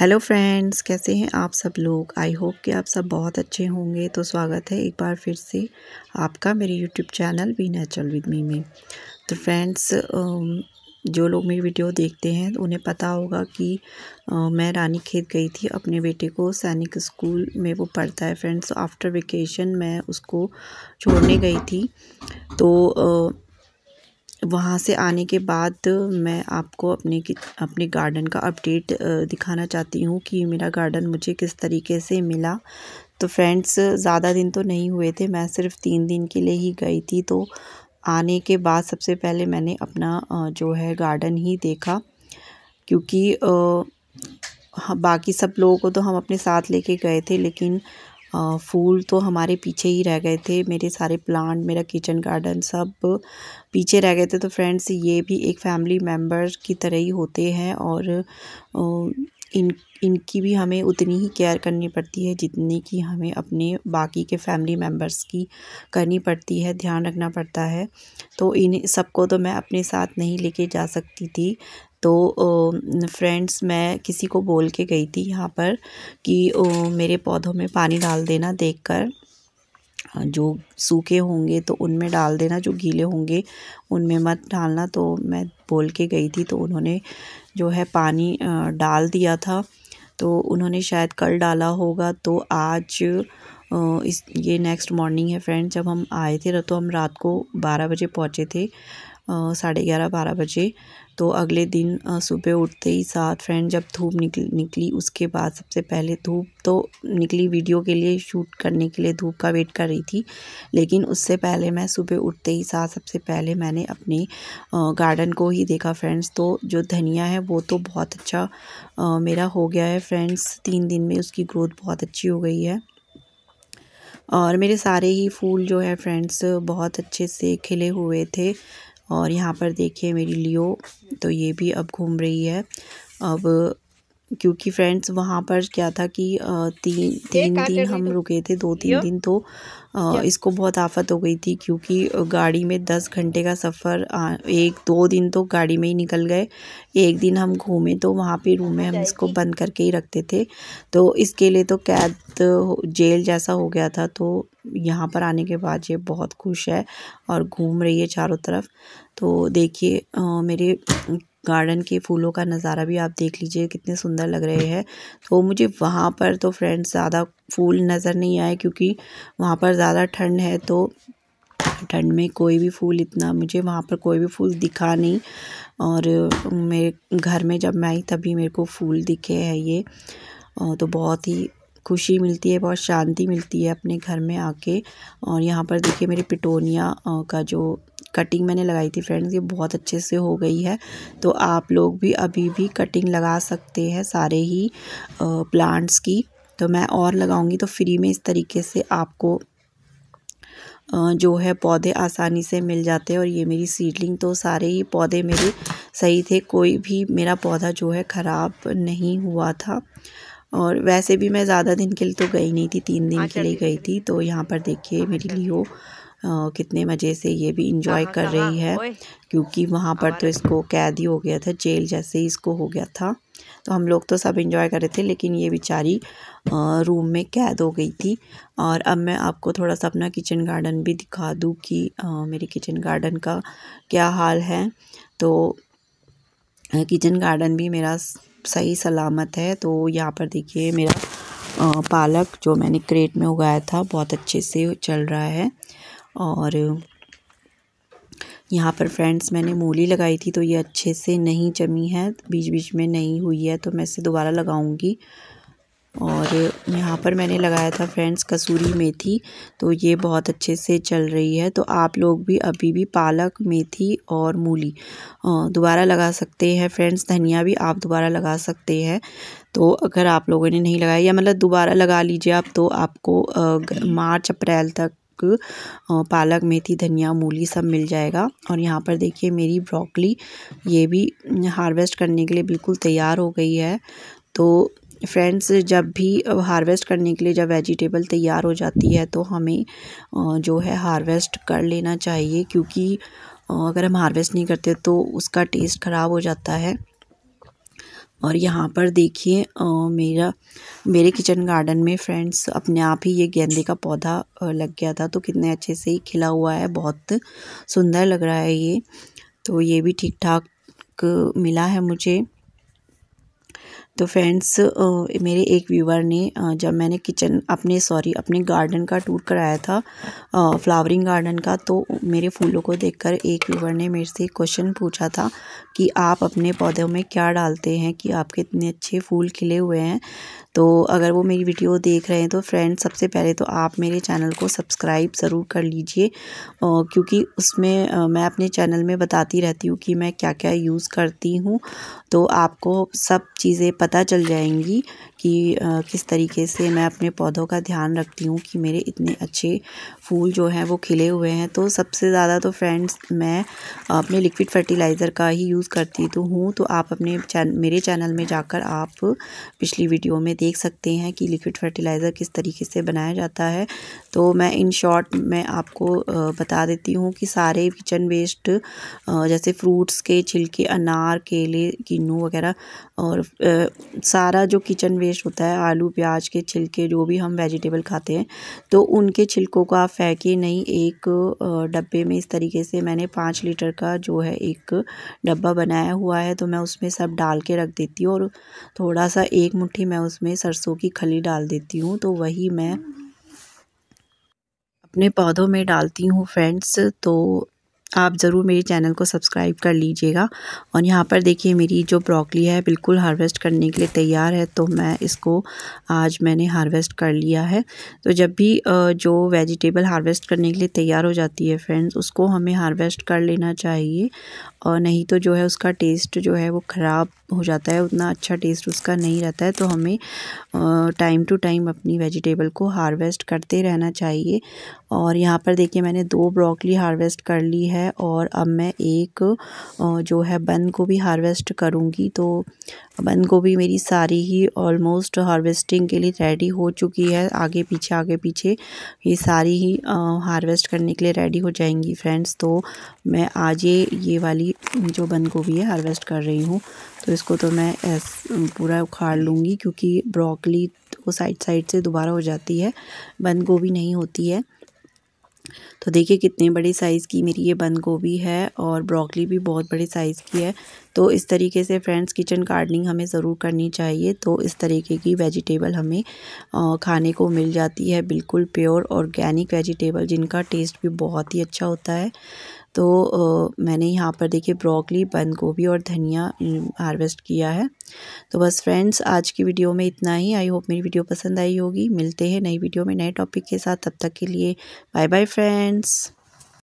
Hello friends कैसे हैं आप सब लोग आई होप कि आप सब बहुत अच्छे होंगे तो स्वागत है एक बार फिर से आपका मेरे YouTube channel be natural with me में तो फ्रेंड्स जो लोग मेरी वीडियो देखते हैं तो उन्हें पता होगा कि मैं रानी खेत गई थी अपने बेटे को सैनिक स्कूल में वो पढ़ता है फ्रेंड्स आफ्टर वेकेशन मैं उसको छोड़ने गई थी तो वहाँ से आने के बाद मैं आपको अपने अपने गार्डन का अपडेट दिखाना चाहती हूँ कि मेरा गार्डन मुझे किस तरीके से मिला तो फ्रेंड्स ज़्यादा दिन तो नहीं हुए थे मैं सिर्फ तीन दिन के लिए ही गई थी तो आने के बाद सबसे पहले मैंने अपना जो है गार्डन ही देखा क्योंकि बाकी सब लोगों को तो हम अपने साथ लेके गए थे लेकिन फूल तो हमारे पीछे ही रह गए थे मेरे सारे प्लांट मेरा किचन गार्डन सब पीछे रह गए थे तो फ्रेंड्स ये भी एक फैमिली मेम्बर की तरह ही होते हैं और इन इनकी भी हमें उतनी ही केयर करनी पड़ती है जितनी कि हमें अपने बाकी के फैमिली मेम्बर्स की करनी पड़ती है ध्यान रखना पड़ता है तो इन सबको तो मैं अपने साथ नहीं लेके जा सकती थी तो फ्रेंड्स मैं किसी को बोल के गई थी यहाँ पर कि मेरे पौधों में पानी डाल देना देखकर हाँ, जो सूखे होंगे तो उनमें डाल देना जो गीले होंगे उनमें मत डालना तो मैं बोल के गई थी तो उन्होंने जो है पानी डाल दिया था तो उन्होंने शायद कल डाला होगा तो आज इस ये नेक्स्ट मॉर्निंग है फ्रेंड्स जब हम आए थे तो हम रात को बारह बजे पहुँचे थे साढ़े ग्यारह बारह बजे तो अगले दिन सुबह उठते ही साथ फ्रेंड जब धूप निकल निकली उसके बाद सबसे पहले धूप तो निकली वीडियो के लिए शूट करने के लिए धूप का वेट कर रही थी लेकिन उससे पहले मैं सुबह उठते ही साथ सबसे पहले मैंने अपने गार्डन को ही देखा फ्रेंड्स तो जो धनिया है वो तो बहुत अच्छा मेरा हो गया है फ्रेंड्स तीन दिन में उसकी ग्रोथ बहुत अच्छी हो गई है और मेरे सारे ही फूल जो है फ्रेंड्स बहुत अच्छे से खिले हुए थे और यहाँ पर देखिए मेरी लियो तो ये भी अब घूम रही है अब क्योंकि फ्रेंड्स वहाँ पर क्या था कि तीन तीन दिन हम रुके थे दो तीन दिन तो इसको बहुत आफत हो गई थी क्योंकि गाड़ी में दस घंटे का सफ़र एक दो दिन तो गाड़ी में ही निकल गए एक दिन हम घूमे तो वहाँ पे रूम में हम इसको बंद करके ही रखते थे तो इसके लिए तो कैद जेल जैसा हो गया था तो यहाँ पर आने के बाद ये बहुत खुश है और घूम रही है चारों तरफ तो देखिए मेरे गार्डन के फूलों का नज़ारा भी आप देख लीजिए कितने सुंदर लग रहे हैं तो मुझे वहाँ पर तो फ्रेंड्स ज़्यादा फूल नज़र नहीं आए क्योंकि वहाँ पर ज़्यादा ठंड है तो ठंड में कोई भी फूल इतना मुझे वहाँ पर कोई भी फूल दिखा नहीं और मेरे घर में जब मैं आई तभी मेरे को फूल दिखे हैं ये तो बहुत ही खुशी मिलती है बहुत शांति मिलती है अपने घर में आके और यहाँ पर देखिए मेरे पिटोनिया का जो कटिंग मैंने लगाई थी फ्रेंड्स ये बहुत अच्छे से हो गई है तो आप लोग भी अभी भी कटिंग लगा सकते हैं सारे ही प्लांट्स की तो मैं और लगाऊंगी तो फ्री में इस तरीके से आपको जो है पौधे आसानी से मिल जाते हैं और ये मेरी सीडलिंग तो सारे ही पौधे मेरे सही थे कोई भी मेरा पौधा जो है ख़राब नहीं हुआ था और वैसे भी मैं ज़्यादा दिन के लिए तो गई नहीं थी तीन दिन हाँ, के लिए गई थी तो यहाँ पर देखिए मेरी लियो कितने मज़े से ये भी इंजॉय कर रही है क्योंकि वहाँ पर तो इसको कैद ही हो गया था जेल जैसे ही इसको हो गया था तो हम लोग तो सब इंजॉय कर रहे थे लेकिन ये बेचारी रूम में कैद हो गई थी और अब मैं आपको थोड़ा सा अपना किचन गार्डन भी दिखा दूँ कि मेरे किचन गार्डन का क्या हाल है तो किचन गार्डन भी मेरा सही सलामत है तो यहाँ पर देखिए मेरा पालक जो मैंने क्रेट में उगाया था बहुत अच्छे से चल रहा है और यहाँ पर फ्रेंड्स मैंने मूली लगाई थी तो ये अच्छे से नहीं जमी है बीच बीच में नहीं हुई है तो मैं इसे दोबारा लगाऊंगी और यहाँ पर मैंने लगाया था फ्रेंड्स कसूरी मेथी तो ये बहुत अच्छे से चल रही है तो आप लोग भी अभी भी पालक मेथी और मूली दोबारा लगा सकते हैं फ्रेंड्स धनिया भी आप दोबारा लगा सकते हैं तो अगर आप लोगों ने नहीं लगाया या मतलब दोबारा लगा लीजिए आप तो आपको मार्च अप्रैल तक पालक मेथी धनिया मूली सब मिल जाएगा और यहाँ पर देखिए मेरी ब्रोकली ये भी हार्वेस्ट करने के लिए बिल्कुल तैयार हो गई है तो फ्रेंड्स जब भी हार्वेस्ट करने के लिए जब वेजिटेबल तैयार हो जाती है तो हमें जो है हार्वेस्ट कर लेना चाहिए क्योंकि अगर हम हार्वेस्ट नहीं करते तो उसका टेस्ट ख़राब हो जाता है और यहाँ पर देखिए मेरा मेरे किचन गार्डन में फ्रेंड्स अपने आप ही ये गेंदे का पौधा लग गया था तो कितने अच्छे से ही खिला हुआ है बहुत सुंदर लग रहा है ये तो ये भी ठीक ठाक मिला है मुझे तो फ्रेंड्स मेरे एक व्यूवर ने जब मैंने किचन अपने सॉरी अपने गार्डन का टूर कराया था फ्लावरिंग गार्डन का तो मेरे फूलों को देखकर एक व्यूवर ने मेरे से क्वेश्चन पूछा था कि आप अपने पौधों में क्या डालते हैं कि आपके इतने अच्छे फूल खिले हुए हैं तो अगर वो मेरी वीडियो देख रहे हैं तो फ्रेंड्स सबसे पहले तो आप मेरे चैनल को सब्सक्राइब ज़रूर कर लीजिए क्योंकि उसमें मैं अपने चैनल में बताती रहती हूँ कि मैं क्या क्या यूज़ करती हूँ तो आपको सब चीज़ें पता चल जाएंगी कि आ, किस तरीके से मैं अपने पौधों का ध्यान रखती हूँ कि मेरे इतने अच्छे फूल जो हैं वो खिले हुए हैं तो सबसे ज़्यादा तो फ्रेंड्स मैं अपने लिक्विड फर्टिलाइज़र का ही यूज़ करती तो हूँ तो आप अपने चैन मेरे चैनल में जाकर आप पिछली वीडियो में देख सकते हैं कि लिक्विड फर्टिलाइज़र किस तरीके से बनाया जाता है तो मैं इन शॉर्ट मैं आपको बता देती हूँ कि सारे किचन वेस्ट जैसे फ्रूट्स के छिलके अनार केले किन्नू वगैरह और सारा जो किचन वेस्ट पेस्ट होता है आलू प्याज के छिलके जो भी हम वेजिटेबल खाते हैं तो उनके छिलकों को आप फेंके नहीं एक डब्बे में इस तरीके से मैंने पाँच लीटर का जो है एक डब्बा बनाया हुआ है तो मैं उसमें सब डाल के रख देती हूँ और थोड़ा सा एक मुट्ठी मैं उसमें सरसों की खली डाल देती हूँ तो वही मैं अपने पौधों में डालती हूँ फ्रेंड्स तो आप ज़रूर मेरे चैनल को सब्सक्राइब कर लीजिएगा और यहाँ पर देखिए मेरी जो ब्रोकली है बिल्कुल हार्वेस्ट करने के लिए तैयार है तो मैं इसको आज मैंने हार्वेस्ट कर लिया है तो जब भी जो वेजिटेबल हार्वेस्ट करने के लिए तैयार हो जाती है फ्रेंड्स उसको हमें हार्वेस्ट कर लेना चाहिए और नहीं तो जो है उसका टेस्ट जो है वो ख़राब हो जाता है उतना अच्छा टेस्ट उसका नहीं रहता है तो हमें टाइम टू टाइम अपनी वेजिटेबल को हार्वेस्ट करते रहना चाहिए और यहाँ पर देखिए मैंने दो ब्रोकली हार्वेस्ट कर ली है है और अब मैं एक जो है बंद को भी हार्वेस्ट करूँगी तो बंद को भी मेरी सारी ही ऑलमोस्ट हार्वेस्टिंग के लिए रेडी हो चुकी है आगे पीछे आगे पीछे ये सारी ही हार्वेस्ट करने के लिए रेडी हो जाएंगी फ्रेंड्स तो मैं आज ये ये वाली जो बंद गोभी है हार्वेस्ट कर रही हूँ तो इसको तो मैं पूरा उखाड़ लूँगी क्योंकि ब्रोकली वो साइड साइड से दोबारा हो जाती है बंद गोभी नहीं होती है तो देखिए कितने बड़े साइज़ की मेरी ये बंद गोभी है और ब्रोकली भी बहुत बड़े साइज़ की है तो इस तरीके से फ्रेंड्स किचन गार्डनिंग हमें ज़रूर करनी चाहिए तो इस तरीके की वेजिटेबल हमें खाने को मिल जाती है बिल्कुल प्योर ऑर्गेनिक वेजिटेबल जिनका टेस्ट भी बहुत ही अच्छा होता है तो मैंने यहाँ पर देखिए ब्रोकली बंद गोभी और धनिया हार्वेस्ट किया है तो बस फ्रेंड्स आज की वीडियो में इतना ही आई होप मेरी वीडियो पसंद आई होगी मिलते हैं नई वीडियो में नए टॉपिक के साथ तब तक के लिए बाय बाय फ्रेंड्स friends.